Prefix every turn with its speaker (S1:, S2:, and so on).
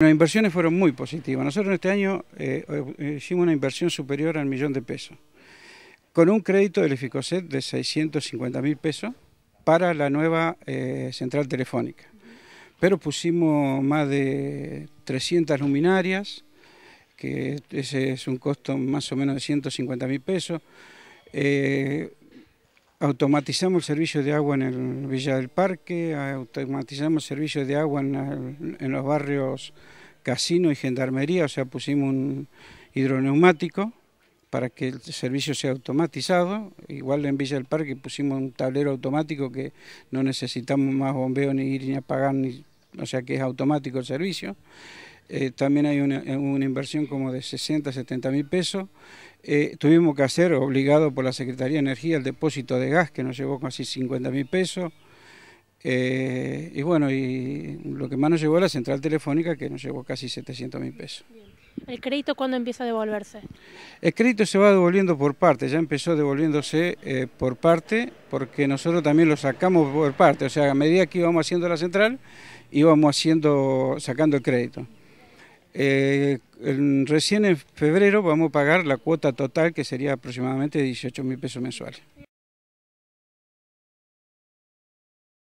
S1: Las inversiones fueron muy positivas. Nosotros este año eh, eh, hicimos una inversión superior al millón de pesos, con un crédito del Eficocet de 650 mil pesos para la nueva eh, central telefónica. Pero pusimos más de 300 luminarias, que ese es un costo más o menos de 150 mil pesos automatizamos el servicio de agua en el Villa del Parque, automatizamos el servicio de agua en, los barrios Casino y Gendarmería, o sea, pusimos un hidroneumático para que el servicio sea automatizado. Igual en Villa del Parque pusimos un tablero automático que no necesitamos más bombeo ni ir ni apagar, o sea que es automático el servicio. Eh, también hay eh, una, inversión como de 60, 70 mil pesos. Eh, tuvimos que hacer, obligado por la Secretaría de Energía, el depósito de gas que nos llevó casi 50 mil pesos. y bueno, y lo que más nos llevó a la central telefónica que nos llevó casi 700 mil pesos.
S2: ¿El crédito cuándo empieza a devolverse?
S1: El crédito se va devolviendo por parte, ya empezó devolviéndose por parte, porque nosotros también lo sacamos por parte, o sea, a medida que íbamos haciendo la central, íbamos haciendo, sacando el crédito. Eh, recién en febrero vamos a pagar la cuota total que sería aproximadamente 18 mil pesos mensuales.